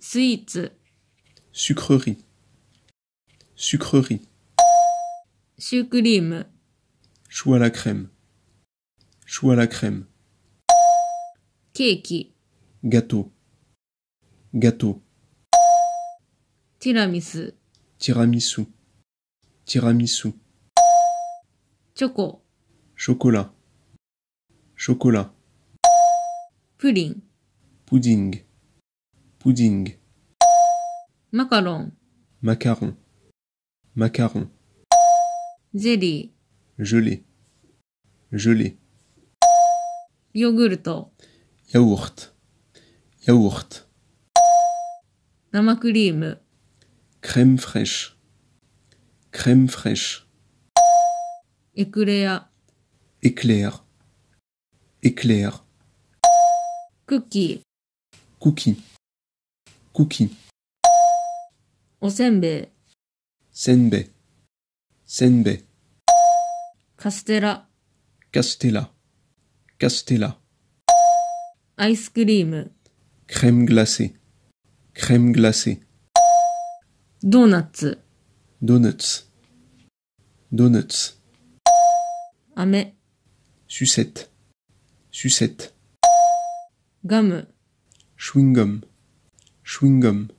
sweets, sucrerie, Sucrerie. chou à la crème, chou à la crème, Cake. gâteau, Gâteau. tiramisu, Tiramisu. Choco. chocolat, Chocolat. Pudding. Pudding. Pudding. Macaron. Macaron. Macaron. Jelly. Gelé. Gelé. Yogurt. Yaourt. Yaourt. Crème fraîche. Crème fraîche. Éclair. Éclair. Éclair. Cookie. Cookie cookie. osenbe, senbe, senbe, Castella. Castella. Castella. Ice cream. Crème glacée. Crème glacée. Donuts. Donuts. Donuts. Ame. Sucette. Sucette. Gomme. Chewing gum. chewing-gum